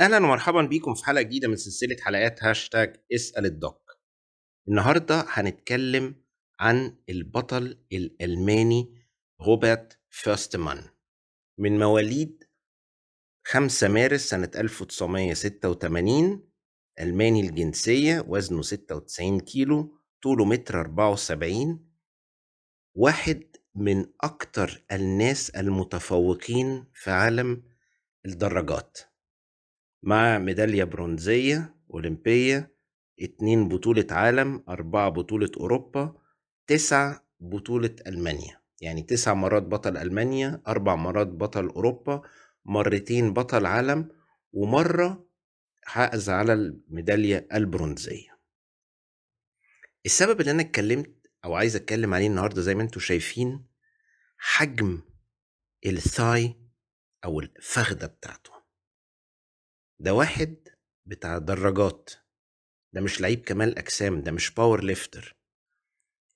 اهلا ومرحبا بيكم في حلقه جديده من سلسله حلقات هاشتاج اسال الدك النهارده هنتكلم عن البطل الالماني روبرت فيرستمان من مواليد 5 مارس سنة 1986 ألماني الجنسية وزنه 96 كيلو طوله متر 74 واحد من أكتر الناس المتفوقين في عالم الدراجات مع ميدالية برونزية أولمبية اتنين بطولة عالم أربعة بطولة أوروبا تسعة بطولة ألمانيا يعني تسع مرات بطل ألمانيا أربع مرات بطل أوروبا مرتين بطل عالم ومرة حائز على الميدالية البرونزية السبب اللي أنا اتكلمت أو عايز أتكلم عليه النهاردة زي ما انتم شايفين حجم الثاي أو الفخدة بتاعته ده واحد بتاع دراجات ده مش لعيب كمال اجسام ده مش باور ليفتر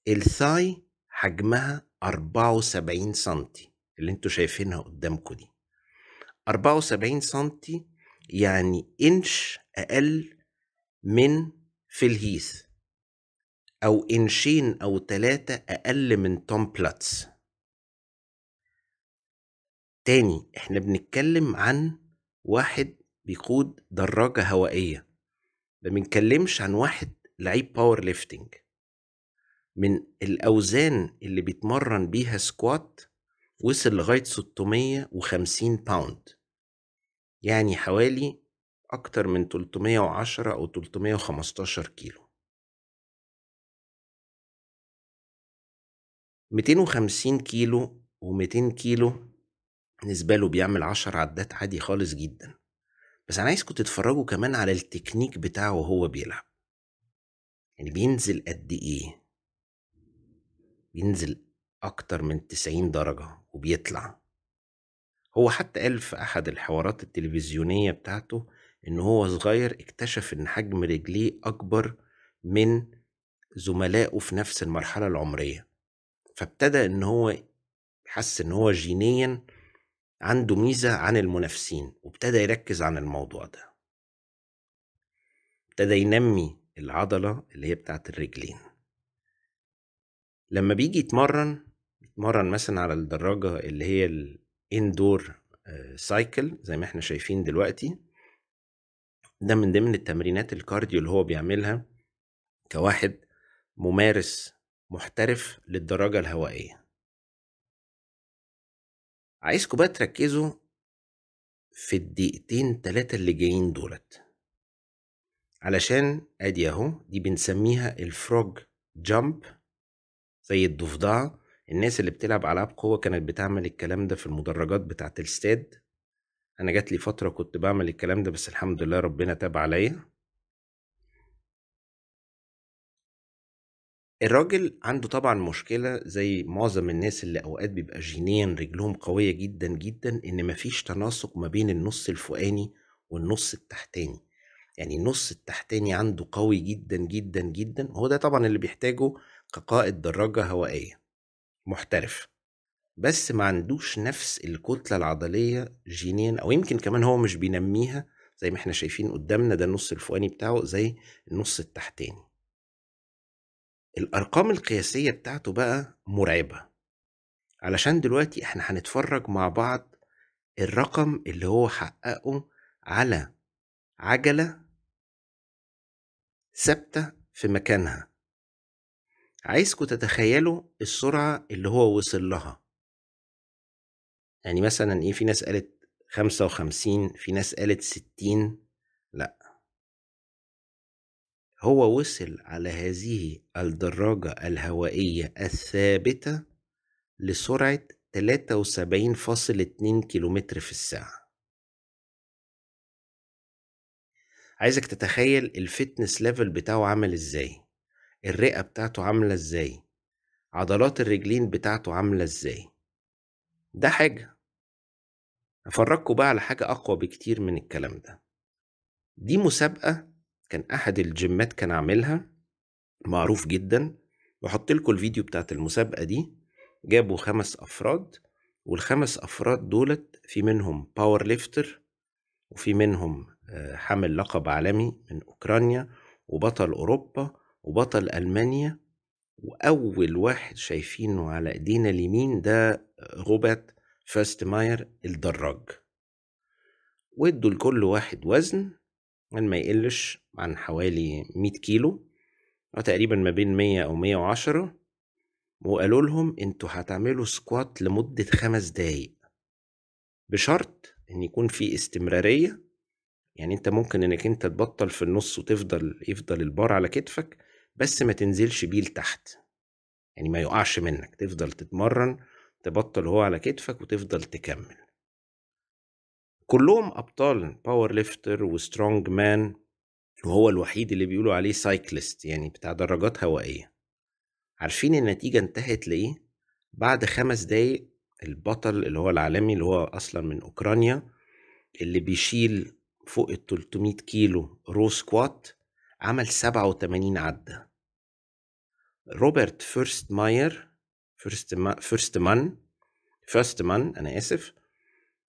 الثاي حجمها 74 سنتي اللي انتوا شايفينها قدامكم دي 74 سنتي يعني انش اقل من في الهيث او انشين او تلاتة اقل من توم بلاتس تاني احنا بنتكلم عن واحد بيقود دراجة هوائية ما بنتكلمش عن واحد لعيب باور ليفتنج من الأوزان اللي بيتمرن بيها سكوات وصل لغاية 650 باوند يعني حوالي أكتر من 310 أو 315 كيلو 250 كيلو و200 كيلو بالنسبة له بيعمل 10 عدات عادي خالص جدا بس انا عايزكم تتفرجوا كمان على التكنيك بتاعه وهو بيلعب يعني بينزل قد ايه بينزل اكتر من 90 درجة وبيطلع هو حتى قال في احد الحوارات التلفزيونية بتاعته ان هو صغير اكتشف ان حجم رجليه اكبر من زملائه في نفس المرحلة العمرية فابتدى ان هو حس ان هو جينيا عنده ميزة عن المنافسين وابتدى يركز عن الموضوع ده ابتدى ينمي العضلة اللي هي بتاعت الرجلين لما بيجي يتمرن يتمرن مثلا على الدراجة اللي هي الاندور آه، سايكل زي ما احنا شايفين دلوقتي ده من ضمن التمرينات الكارديو اللي هو بيعملها كواحد ممارس محترف للدراجة الهوائية عايزكم بقى تركزوا في الدقيقتين تلاتة اللي جايين دولت علشان ادي اهو دي بنسميها الفروج جامب زي الضفدعة الناس اللي بتلعب ألعاب قوة كانت بتعمل الكلام ده في المدرجات بتاعة الاستاد أنا جات لي فترة كنت بعمل الكلام ده بس الحمد لله ربنا تاب عليا الراجل عنده طبعا مشكله زي معظم الناس اللي اوقات بيبقى جينيا رجلهم قويه جدا جدا ان مفيش تناسق ما بين النص الفوقاني والنص التحتاني يعني النص التحتاني عنده قوي جدا جدا جدا هو ده طبعا اللي بيحتاجه كقائد دراجه هوائيه محترف بس ما عندوش نفس الكتله العضليه جينيا او يمكن كمان هو مش بينميها زي ما احنا شايفين قدامنا ده النص الفوقاني بتاعه زي النص التحتاني الأرقام القياسية بتاعته بقى مرعبة علشان دلوقتي احنا هنتفرج مع بعض الرقم اللي هو حققه على عجلة ثابتة في مكانها عايزكم تتخيلوا السرعة اللي هو وصل لها يعني مثلا ايه في ناس قالت خمسة وخمسين في ناس قالت ستين لأ هو وصل على هذه الدراجة الهوائية الثابتة لسرعة 73.2 كيلومتر في الساعة عايزك تتخيل الفتنس ليفل بتاعه عامل ازاي الرئة بتاعته عاملة ازاي عضلات الرجلين بتاعته عاملة ازاي ده حاجة أفرجكوا بقى على حاجة أقوى بكتير من الكلام ده دي مسابقة كان احد الجيمات كان عاملها معروف جدا بحط لكم الفيديو بتاعت المسابقه دي جابوا خمس افراد والخمس افراد دولت في منهم باور ليفتر وفي منهم آه، حامل لقب عالمي من اوكرانيا وبطل اوروبا وبطل المانيا واول واحد شايفينه على ايدينا اليمين ده روبرت فاستماير الدراج وادوا لكل واحد وزن ان ما يقلش عن حوالي 100 كيلو آه، تقريبا ما بين 100 او 110 وقالوا لهم انتوا هتعملوا سكوات لمدة خمس دقايق بشرط ان يكون في استمرارية يعني انت ممكن انك انت تبطل في النص وتفضل يفضل البار على كتفك بس ما تنزلش بيه لتحت يعني ما يقعش منك تفضل تتمرن تبطل هو على كتفك وتفضل تكمل كلهم ابطال باور ليفتر وسترونج مان وهو الوحيد اللي بيقولوا عليه سايكلست يعني بتاع دراجات هوائيه عارفين النتيجه انتهت لايه بعد خمس دقايق البطل اللي هو العالمي اللي هو اصلا من اوكرانيا اللي بيشيل فوق ال 300 كيلو رو سكوات عمل 87 عدة روبرت فيرست ماير فيرست ما فيرست مان فيرست مان أنا آسف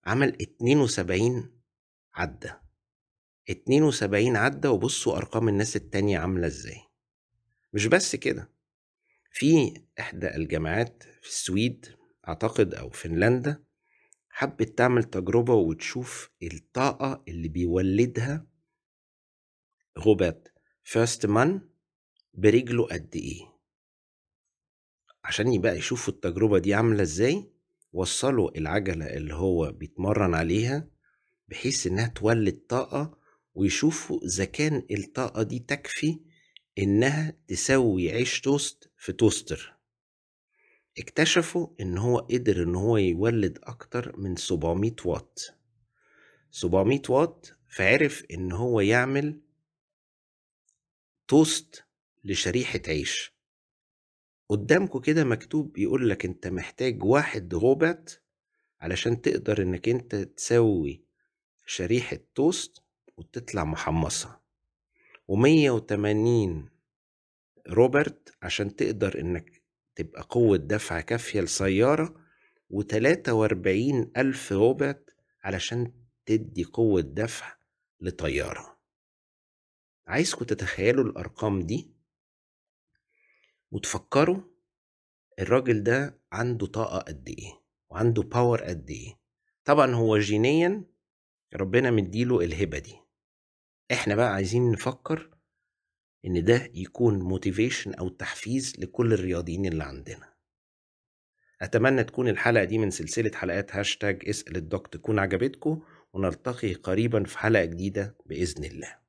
عمل 72 عدة 72 عدة وبصوا أرقام الناس التانية عاملة إزاي مش بس كده في إحدى الجامعات في السويد أعتقد أو فنلندا حبت تعمل تجربة وتشوف الطاقة اللي بيولدها غبات فيرست مان برجله قد إيه عشان يبقى يشوفوا التجربة دي عاملة إزاي وصلوا العجلة اللي هو بيتمرن عليها بحيث إنها تولد طاقة ويشوفوا إذا كان الطاقة دي تكفي إنها تسوي عيش توست في توستر اكتشفوا إن هو قدر إن هو يولد أكتر من 700 واط 700 واط فعرف إن هو يعمل توست لشريحة عيش قدامكم كده مكتوب يقول لك انت محتاج واحد روبوت علشان تقدر انك انت تسوي شريحة توست وتطلع محمصة ومية وتمانين روبرت عشان تقدر انك تبقى قوة دفع كافية لسيارة وتلاتة واربعين ألف روبرت علشان تدي قوة دفع لطيارة عايزكم تتخيلوا الأرقام دي وتفكروا الراجل ده عنده طاقة قد إيه وعنده باور قد إيه طبعا هو جينيا ربنا مديله الهبة دي احنا بقى عايزين نفكر ان ده يكون موتيفيشن او تحفيز لكل الرياضيين اللي عندنا اتمنى تكون الحلقه دي من سلسله حلقات هاشتاج اسال الدكتور تكون عجبتكم ونلتقي قريبا في حلقه جديده باذن الله